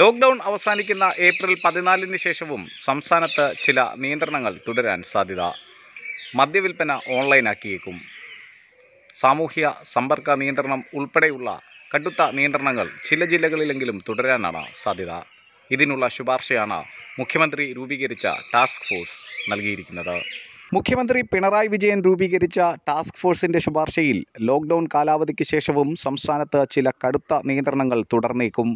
lockdown അവസാനിക്കുന്ന April പതിനാലിന് ശേഷവും സംസ്ഥാനത്ത് ചില നിയന്ത്രണങ്ങൾ തുടരാൻ സാധ്യത മദ്യവിൽപ്പന ഓൺലൈനാക്കിയേക്കും സാമൂഹ്യ സമ്പർക്ക നിയന്ത്രണം ഉൾപ്പെടെയുള്ള കടുത്ത നിയന്ത്രണങ്ങൾ ചില ജില്ലകളിലെങ്കിലും തുടരാനാണ് സാധ്യത ഇതിനുള്ള ശുപാർശയാണ് മുഖ്യമന്ത്രി രൂപീകരിച്ച ടാസ്ക് ഫോഴ്സ് നൽകിയിരിക്കുന്നത് മുഖ്യമന്ത്രി പിണറായി വിജയൻ രൂപീകരിച്ച ടാസ്ക് ഫോഴ്സിന്റെ ശുപാർശയിൽ ലോക്ക്ഡൌൺ കാലാവധിക്ക് ശേഷവും സംസ്ഥാനത്ത് ചില കടുത്ത നിയന്ത്രണങ്ങൾ തുടർന്നേക്കും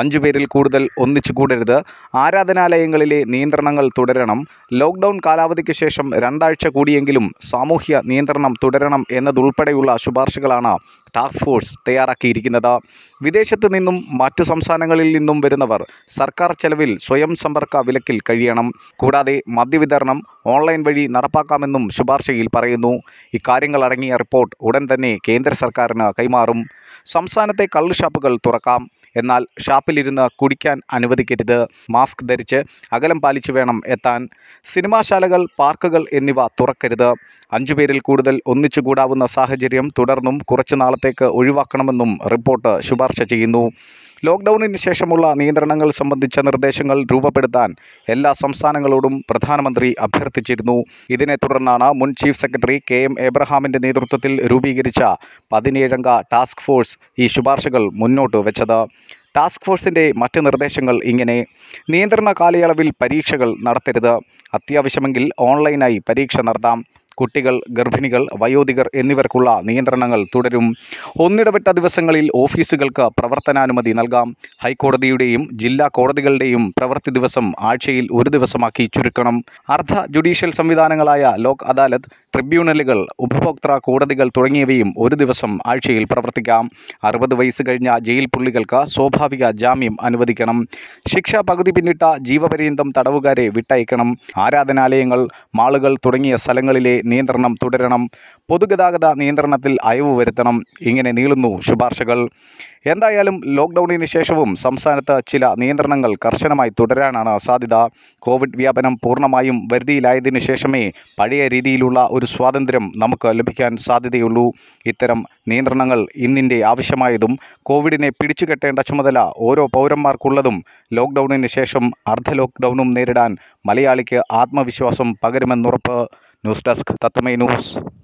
അഞ്ചു പേരിൽ കൂടുതൽ ഒന്നിച്ചു കൂടരുത് ആരാധനാലയങ്ങളിലെ നിയന്ത്രണങ്ങൾ തുടരണം ലോക്ക്ഡൗൺ കാലാവധിക്ക് ശേഷം രണ്ടാഴ്ച കൂടിയെങ്കിലും സാമൂഹ്യ നിയന്ത്രണം തുടരണം എന്നതുൾപ്പെടെയുള്ള ശുപാർശകളാണ് ടാസ്ക് ഫോഴ്സ് തയ്യാറാക്കിയിരിക്കുന്നത് വിദേശത്ത് നിന്നും മറ്റു സംസ്ഥാനങ്ങളിൽ നിന്നും വരുന്നവർ സർക്കാർ ചെലവിൽ സ്വയം സമ്പർക്ക വിലക്കിൽ കഴിയണം കൂടാതെ മദ്യവിതരണം ഓൺലൈൻ വഴി നടപ്പാക്കാമെന്നും ശുപാർശയിൽ പറയുന്നു ഇക്കാര്യങ്ങളടങ്ങിയ റിപ്പോർട്ട് ഉടൻ തന്നെ കേന്ദ്ര സർക്കാരിന് കൈമാറും സംസ്ഥാനത്തെ കള്ളുഷാപ്പുകൾ തുറക്കാം എന്നാൽ ഷാപ്പിലിരുന്ന് കുടിക്കാൻ അനുവദിക്കരുത് മാസ്ക് ധരിച്ച് അകലം പാലിച്ചു വേണം എത്താൻ സിനിമാശാലകൾ പാർക്കുകൾ എന്നിവ തുറക്കരുത് അഞ്ചുപേരിൽ കൂടുതൽ ഒന്നിച്ചു കൂടാവുന്ന സാഹചര്യം തുടർന്നും കുറച്ചു നാളത്തേക്ക് ഒഴിവാക്കണമെന്നും റിപ്പോർട്ട് ശുപാർശ ചെയ്യുന്നു ലോക്ക്ഡൌണിന് ശേഷമുള്ള നിയന്ത്രണങ്ങൾ സംബന്ധിച്ച നിർദ്ദേശങ്ങൾ രൂപപ്പെടുത്താൻ എല്ലാ സംസ്ഥാനങ്ങളോടും പ്രധാനമന്ത്രി അഭ്യർത്ഥിച്ചിരുന്നു ഇതിനെ തുടർന്നാണ് മുൻ ചീഫ് സെക്രട്ടറി കെ എം എബ്രഹാമിൻ്റെ നേതൃത്വത്തിൽ രൂപീകരിച്ച പതിനേഴംഗ ടാസ്ക് ഫോഴ്സ് ഈ ശുപാർശകൾ മുന്നോട്ട് വെച്ചത് ടാസ്ക് ഫോഴ്സിൻ്റെ മറ്റ് നിർദ്ദേശങ്ങൾ ഇങ്ങനെ നിയന്ത്രണ കാലയളവിൽ പരീക്ഷകൾ നടത്തരുത് അത്യാവശ്യമെങ്കിൽ ഓൺലൈനായി പരീക്ഷ നടത്താം കുട്ടികൾ ഗർഭിണികൾ വയോധികർ എന്നിവർക്കുള്ള നിയന്ത്രണങ്ങൾ തുടരും ഒന്നിടവിട്ട ദിവസങ്ങളിൽ ഓഫീസുകൾക്ക് പ്രവർത്തനാനുമതി നൽകാം ഹൈക്കോടതിയുടെയും ജില്ലാ കോടതികളുടെയും പ്രവൃത്തി ദിവസം ആഴ്ചയിൽ ഒരു ദിവസമാക്കി ചുരുക്കണം അർദ്ധ ജുഡീഷ്യൽ സംവിധാനങ്ങളായ ലോക് അദാലത്ത് ട്രിബ്യൂണലുകൾ ഉപഭോക്തൃ കോടതികൾ തുടങ്ങിയവയും ഒരു ദിവസം ആഴ്ചയിൽ പ്രവർത്തിക്കാം അറുപത് വയസ്സ് കഴിഞ്ഞ ജയിൽ പുള്ളികൾക്ക് സ്വാഭാവിക ജാമ്യം അനുവദിക്കണം ശിക്ഷ പകുതി പിന്നിട്ട ജീവപര്യന്തം തടവുകാരെ വിട്ടയക്കണം ആരാധനാലയങ്ങൾ മാളുകൾ തുടങ്ങിയ സ്ഥലങ്ങളിലെ നിയന്ത്രണം തുടരണം പൊതുഗതാഗത നിയന്ത്രണത്തിൽ അയവ് വരുത്തണം ഇങ്ങനെ നീളുന്നു ശുപാർശകൾ എന്തായാലും ലോക്ക്ഡൗണിന് ശേഷവും സംസ്ഥാനത്ത് ചില നിയന്ത്രണങ്ങൾ കർശനമായി തുടരാനാണ് സാധ്യത കോവിഡ് വ്യാപനം പൂർണ്ണമായും വരുതിയിലായതിനു ശേഷമേ പഴയ രീതിയിലുള്ള ഒരു സ്വാതന്ത്ര്യം നമുക്ക് ലഭിക്കാൻ സാധ്യതയുള്ളൂ ഇത്തരം നിയന്ത്രണങ്ങൾ ഇന്നിൻ്റെ ആവശ്യമായതും കോവിഡിനെ പിടിച്ചുകെട്ടേണ്ട ചുമതല ഓരോ പൗരന്മാർക്കുള്ളതും ലോക്ക്ഡൗണിന് ശേഷം അർദ്ധ ലോക്ക്ഡൌണും നേരിടാൻ മലയാളിക്ക് ആത്മവിശ്വാസം പകരുമെന്നുറപ്പ് ന്യൂസ് ഡെസ്ക് തത്തമേ ന്യൂസ്